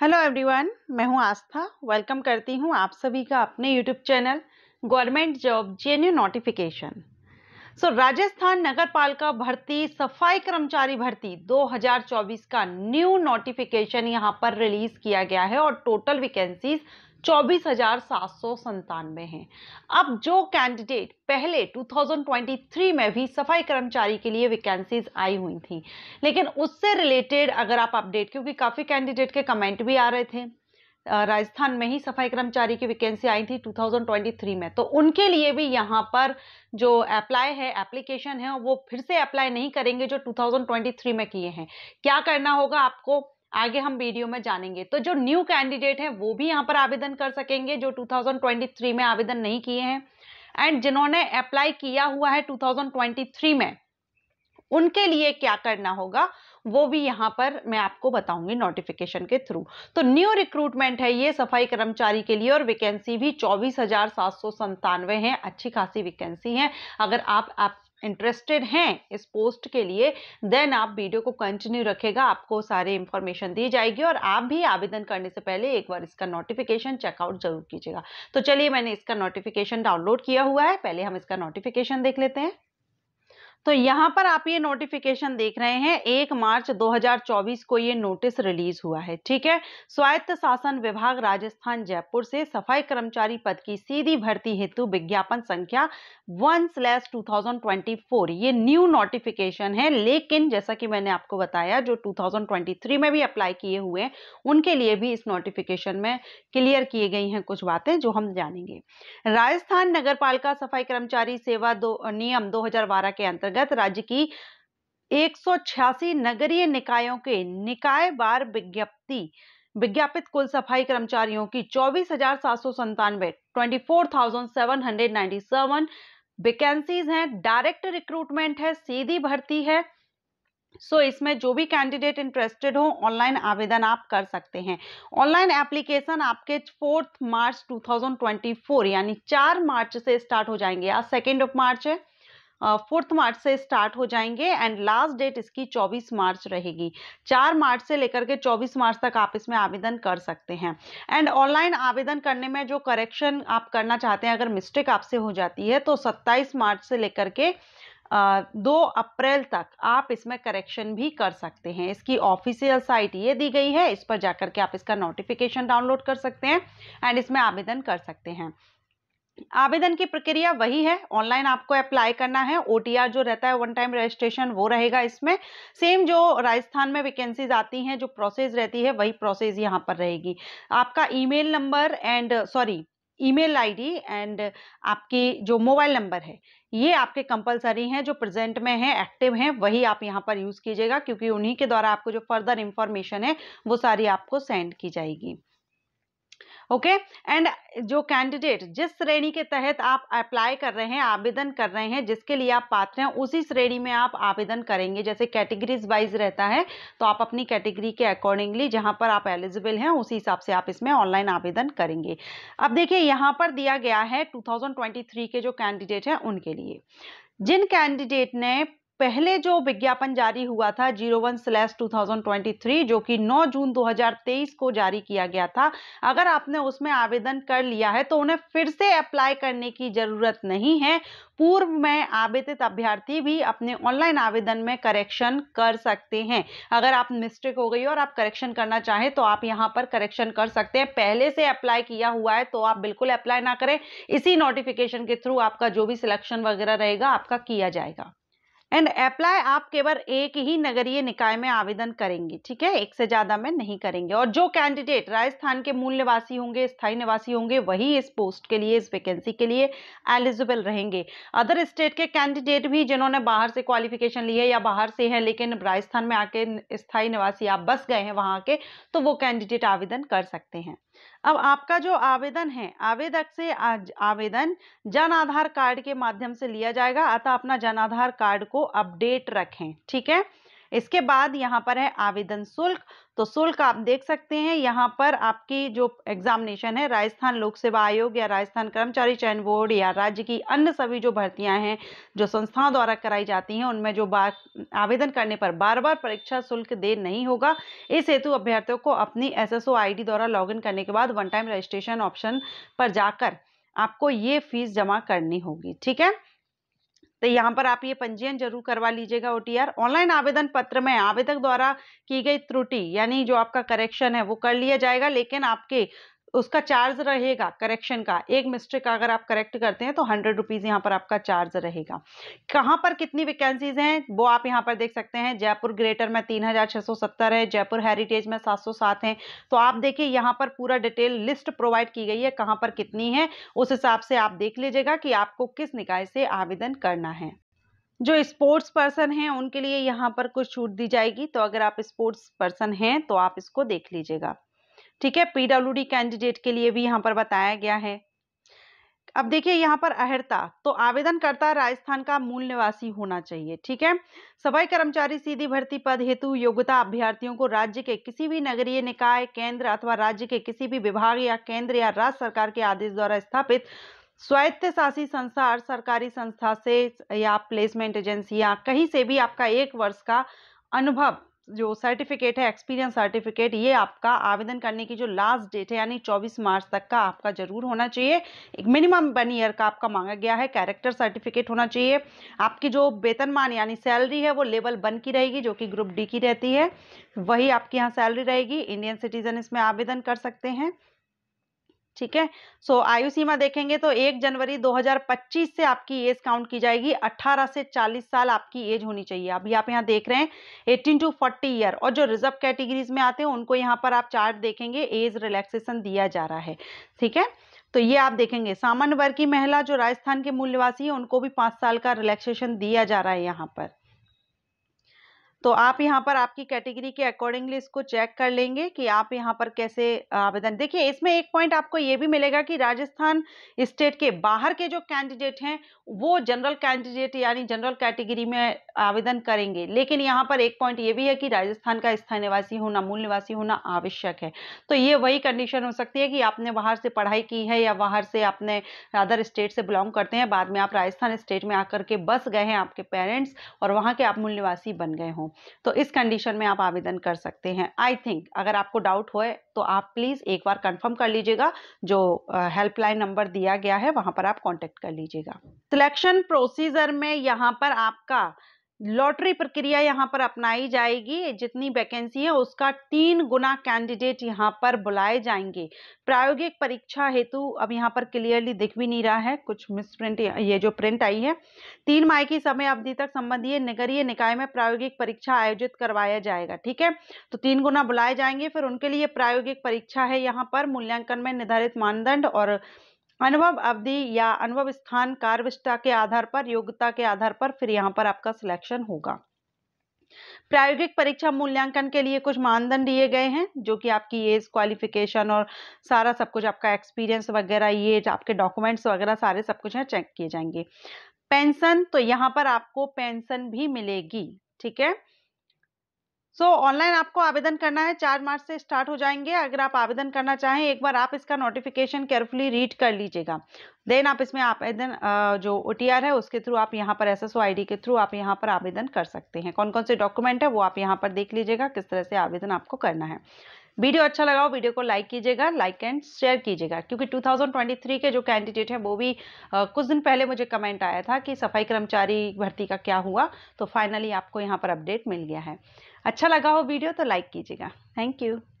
hello everyone मैं हूं आस्था welcome करती हूं आप सभी का अपने यूट्यूब चैनल गवर्नमेंट जॉब जे नोटिफिकेशन सो राजस्थान नगर पालिका भर्ती सफाई कर्मचारी भर्ती 2024 का न्यू नोटिफिकेशन यहां पर रिलीज किया गया है और टोटल वैकेंसीज चौबीस हजार सात सौ संतानवे हैं अब जो कैंडिडेट पहले 2023 में भी सफाई कर्मचारी के लिए वैकेंसीज आई हुई थी लेकिन उससे रिलेटेड अगर आप अपडेट क्योंकि काफ़ी कैंडिडेट के कमेंट भी आ रहे थे राजस्थान में ही सफाई कर्मचारी की वैकेंसी आई थी 2023 में तो उनके लिए भी यहाँ पर जो अप्लाई है एप्लीकेशन है वो फिर से अप्लाई नहीं करेंगे जो 2023 में किए हैं क्या करना होगा आपको आगे हम वीडियो में जानेंगे तो जो न्यू कैंडिडेट हैं वो भी यहाँ पर आवेदन कर सकेंगे जो 2023 में आवेदन नहीं किए हैं एंड जिन्होंने अप्लाई किया हुआ है 2023 में उनके लिए क्या करना होगा वो भी यहाँ पर मैं आपको बताऊंगी नोटिफिकेशन के थ्रू तो न्यू रिक्रूटमेंट है ये सफाई कर्मचारी के लिए और वैकेंसी भी चौबीस हजार सात सौ संतानवे हैं अच्छी खासी वैकेंसी है अगर आप आप इंटरेस्टेड हैं इस पोस्ट के लिए देन आप वीडियो को कंटिन्यू रखेगा आपको सारे इंफॉर्मेशन दी जाएगी और आप भी आवेदन करने से पहले एक बार इसका नोटिफिकेशन चेकआउट जरूर कीजिएगा तो चलिए मैंने इसका नोटिफिकेशन डाउनलोड किया हुआ है पहले हम इसका नोटिफिकेशन देख लेते हैं तो यहाँ पर आप ये नोटिफिकेशन देख रहे हैं एक मार्च 2024 को ये नोटिस रिलीज हुआ है ठीक है स्वायत्त शासन विभाग राजस्थान जयपुर से सफाई कर्मचारी पद की सीधी भर्ती हेतु विज्ञापन संख्या वन स्लैश टू ये न्यू नोटिफिकेशन है लेकिन जैसा कि मैंने आपको बताया जो 2023 में भी अप्लाई किए हुए हैं उनके लिए भी इस नोटिफिकेशन में क्लियर किए गई हैं कुछ बातें जो हम जानेंगे राजस्थान नगर सफाई कर्मचारी सेवा दो नियम दो के अंतर्गत अंतर्गत राज्य की एक नगरीय निकायों के निकाय बार विज्ञप्ति विज्ञापित कुल सफाई कर्मचारियों की चौबीस हजार सात सौ संतानवे ट्वेंटी हैं डायरेक्ट रिक्रूटमेंट है सीधी भर्ती है सो so, इसमें जो भी कैंडिडेट इंटरेस्टेड हो ऑनलाइन आवेदन आप कर सकते हैं ऑनलाइन एप्लीकेशन आपके फोर्थ मार्च 2024 यानी चार मार्च से स्टार्ट हो जाएंगे आज सेकेंड ऑफ मार्च है फोर्थ मार्च से स्टार्ट हो जाएंगे एंड लास्ट डेट इसकी चौबीस मार्च रहेगी चार मार्च से लेकर के चौबीस मार्च तक आप इसमें आवेदन कर सकते हैं एंड ऑनलाइन आवेदन करने में जो करेक्शन आप करना चाहते हैं अगर मिस्टेक आपसे हो जाती है तो सत्ताईस मार्च से लेकर के दो अप्रैल तक आप इसमें करेक्शन भी कर सकते हैं इसकी ऑफिशियल साइट ये दी गई है इस पर जाकर के आप इसका नोटिफिकेशन डाउनलोड कर सकते हैं एंड इसमें आवेदन कर सकते हैं आवेदन की प्रक्रिया वही है ऑनलाइन आपको अप्लाई करना है ओटीआर जो रहता है वन टाइम रजिस्ट्रेशन वो रहेगा इसमें सेम जो राजस्थान में वैकेंसीज आती हैं जो प्रोसेस रहती है वही प्रोसेस यहाँ पर रहेगी आपका email number and sorry email ID and आपकी जो मोबाइल नंबर है ये आपके कंपलसरी हैं जो प्रेजेंट में हैं एक्टिव हैं वही आप यहाँ पर यूज़ कीजिएगा क्योंकि उन्हीं के द्वारा आपको जो फर्दर इन्फॉर्मेशन है वो सारी आपको सेंड की जाएगी ओके एंड जो कैंडिडेट जिस श्रेणी के तहत आप अप्लाई कर रहे हैं आवेदन कर रहे हैं जिसके लिए आप पात्र हैं उसी श्रेणी में आप आवेदन करेंगे जैसे कैटेगरीज वाइज रहता है तो आप अपनी कैटेगरी के अकॉर्डिंगली जहां पर आप एलिजिबल हैं उसी हिसाब से आप इसमें ऑनलाइन आवेदन करेंगे अब देखिए यहाँ पर दिया गया है टू के जो कैंडिडेट हैं उनके लिए जिन कैंडिडेट ने पहले जो विज्ञापन जारी हुआ था जीरो वन स्लैश टू जो कि 9 जून 2023 को जारी किया गया था अगर आपने उसमें आवेदन कर लिया है तो उन्हें फिर से अप्लाई करने की ज़रूरत नहीं है पूर्व में आवेदित अभ्यर्थी भी अपने ऑनलाइन आवेदन में करेक्शन कर सकते हैं अगर आप मिस्टेक हो गई और आप करेक्शन करना चाहें तो आप यहाँ पर करेक्शन कर सकते हैं पहले से अप्लाई किया हुआ है तो आप बिल्कुल अप्लाई ना करें इसी नोटिफिकेशन के थ्रू आपका जो भी सिलेक्शन वगैरह रहेगा आपका किया जाएगा एंड अप्लाई आप केवल एक ही नगरीय निकाय में आवेदन करेंगे ठीक है एक से ज्यादा में नहीं करेंगे और जो कैंडिडेट राजस्थान के मूल निवासी होंगे स्थायी निवासी होंगे वही इस पोस्ट के लिए इस वैकेंसी के लिए एलिजिबल रहेंगे अदर स्टेट के कैंडिडेट भी जिन्होंने बाहर से क्वालिफिकेशन ली है या बाहर से है लेकिन राजस्थान में आके स्थायी निवासी आप बस गए हैं वहाँ के तो वो कैंडिडेट आवेदन कर सकते हैं अब आपका जो आवेदन है आवेदक से आवेदन जन आधार कार्ड के माध्यम से लिया जाएगा अतः अपना जन आधार कार्ड को अपडेट रखें ठीक है इसके बाद यहाँ पर है आवेदन शुल्क तो शुल्क आप देख सकते हैं यहाँ पर आपकी जो एग्जामिनेशन है राजस्थान लोक सेवा आयोग या राजस्थान कर्मचारी चयन बोर्ड या राज्य की अन्य सभी जो भर्तियां हैं जो संस्थाओं द्वारा कराई जाती हैं उनमें जो बार आवेदन करने पर बार बार परीक्षा शुल्क दे नहीं होगा इस हेतु अभ्यर्थियों को अपनी एस एस द्वारा लॉग करने के बाद वन टाइम रजिस्ट्रेशन ऑप्शन पर जाकर आपको ये फीस जमा करनी होगी ठीक है तो यहाँ पर आप ये पंजीयन जरूर करवा लीजिएगा ओटीआर ऑनलाइन आवेदन पत्र में आवेदक द्वारा की गई त्रुटि यानी जो आपका करेक्शन है वो कर लिया जाएगा लेकिन आपके उसका चार्ज रहेगा करेक्शन का एक मिस्टेक अगर आप करेक्ट करते हैं तो हंड्रेड रुपीज़ यहाँ पर आपका चार्ज रहेगा कहाँ पर कितनी वैकेंसीज हैं वो आप यहाँ पर देख सकते हैं जयपुर ग्रेटर में तीन है जयपुर हेरिटेज में सात हैं तो आप देखिए यहाँ पर पूरा डिटेल लिस्ट प्रोवाइड की गई है कहाँ पर कितनी है उस हिसाब से आप देख लीजिएगा कि आपको किस निकाय से आवेदन करना है जो स्पोर्ट्स पर्सन हैं उनके लिए यहाँ पर कुछ छूट दी जाएगी तो अगर आप स्पोर्ट्स पर्सन हैं तो आप इसको देख लीजिएगा ठीक है पीडब्ल्यू कैंडिडेट के लिए भी यहाँ पर बताया गया है अब देखिए यहाँ पर अहर्ता तो आवेदनकर्ता राजस्थान का मूल निवासी होना चाहिए ठीक है सफाई कर्मचारी सीधी भर्ती पद हेतु योग्यता अभ्यर्थियों को राज्य के किसी भी नगरीय निकाय केंद्र अथवा राज्य के किसी भी विभाग या केंद्र या राज्य सरकार के आदेश द्वारा स्थापित शासी संस्था और सरकारी संस्था से या प्लेसमेंट एजेंसी या कहीं से भी आपका एक वर्ष का अनुभव जो सर्टिफिकेट है एक्सपीरियंस सर्टिफिकेट ये आपका आवेदन करने की जो लास्ट डेट है यानी 24 मार्च तक का आपका जरूर होना चाहिए एक मिनिमम वन ईयर का आपका मांगा गया है कैरेक्टर सर्टिफिकेट होना चाहिए आपकी जो वेतनमान यानी सैलरी है वो लेवल वन की रहेगी जो कि ग्रुप डी की रहती है वही आपकी यहाँ सैलरी रहेगी इंडियन सिटीजन इसमें आवेदन कर सकते हैं ठीक है सो आयु सीमा देखेंगे तो एक जनवरी 2025 से आपकी एज काउंट की जाएगी 18 से 40 साल आपकी एज होनी चाहिए अभी आप यहाँ देख रहे हैं 18 टू 40 ईयर और जो रिजर्व कैटेगरीज में आते हैं उनको यहाँ पर आप चार्ट देखेंगे एज रिलैक्सेशन दिया जा रहा है ठीक है तो ये आप देखेंगे सामान्य वर्ग की महिला जो राजस्थान के मूल निवासी है उनको भी पांच साल का रिलैक्सेशन दिया जा रहा है यहाँ पर तो आप यहाँ पर आपकी कैटेगरी के अकॉर्डिंगली इसको चेक कर लेंगे कि आप यहाँ पर कैसे आवेदन देखिए इसमें एक पॉइंट आपको ये भी मिलेगा कि राजस्थान स्टेट के बाहर के जो कैंडिडेट हैं वो जनरल कैंडिडेट यानी जनरल कैटेगरी में आवेदन करेंगे लेकिन यहाँ पर एक पॉइंट ये भी है कि राजस्थान का स्थायी निवासी होना मूल निवासी होना आवश्यक है तो ये वही कंडीशन हो सकती है कि आपने बाहर से पढ़ाई की है या बाहर से आपने अदर स्टेट से बिलोंग करते हैं बाद में आप राजस्थान स्टेट में आकर के बस गए हैं आपके पेरेंट्स और वहाँ के आप मूल निवासी बन गए हों तो इस कंडीशन में आप आवेदन कर सकते हैं आई थिंक अगर आपको डाउट होए तो आप प्लीज़ एक बार कंफर्म कर लीजिएगा जो हेल्पलाइन नंबर दिया गया है वहां पर आप कॉन्टेक्ट कर लीजिएगा सिलेक्शन प्रोसीजर में यहाँ पर आपका लॉटरी प्रक्रिया यहाँ पर अपनाई जाएगी जितनी वैकेंसी है उसका तीन गुना कैंडिडेट यहाँ पर बुलाए जाएंगे प्रायोगिक परीक्षा हेतु अब यहाँ पर क्लियरली दिख भी नहीं रहा है कुछ मिस प्रिंट ये जो प्रिंट आई है तीन माह की समय अवधि तक संबंधी नगरीय निकाय में प्रायोगिक परीक्षा आयोजित करवाया जाएगा ठीक है तो तीन गुना बुलाए जाएंगे फिर उनके लिए प्रायोगिक परीक्षा है यहाँ पर मूल्यांकन में निर्धारित मानदंड और अनुभव अवधि या अनुभव स्थान कार्यविष्ठा के आधार पर योग्यता के आधार पर फिर यहाँ पर आपका सिलेक्शन होगा प्रायोगिक परीक्षा मूल्यांकन के लिए कुछ मानदंड दिए गए हैं जो कि आपकी एज क्वालिफिकेशन और सारा सब कुछ आपका एक्सपीरियंस वगैरह ये आपके डॉक्यूमेंट्स वगैरह सारे सब कुछ हैं चेक किए जाएंगे पेंशन तो यहाँ पर आपको पेंशन भी मिलेगी ठीक है सो so, ऑनलाइन आपको आवेदन करना है चार मार्च से स्टार्ट हो जाएंगे अगर आप आवेदन करना चाहें एक बार आप इसका नोटिफिकेशन केयरफुली रीड कर लीजिएगा देन आप इसमें आवेदन जो ओ है उसके थ्रू आप यहाँ पर एस एस के थ्रू आप यहाँ पर आवेदन कर सकते हैं कौन कौन से डॉक्यूमेंट है वो आप यहाँ पर देख लीजिएगा किस तरह से आवेदन आपको करना है वीडियो अच्छा लगा हो वीडियो को लाइक कीजिएगा लाइक एंड शेयर कीजिएगा क्योंकि 2023 के जो कैंडिडेट हैं वो भी आ, कुछ दिन पहले मुझे कमेंट आया था कि सफाई कर्मचारी भर्ती का क्या हुआ तो फाइनली आपको यहाँ पर अपडेट मिल गया है अच्छा लगा हो वीडियो तो लाइक कीजिएगा थैंक यू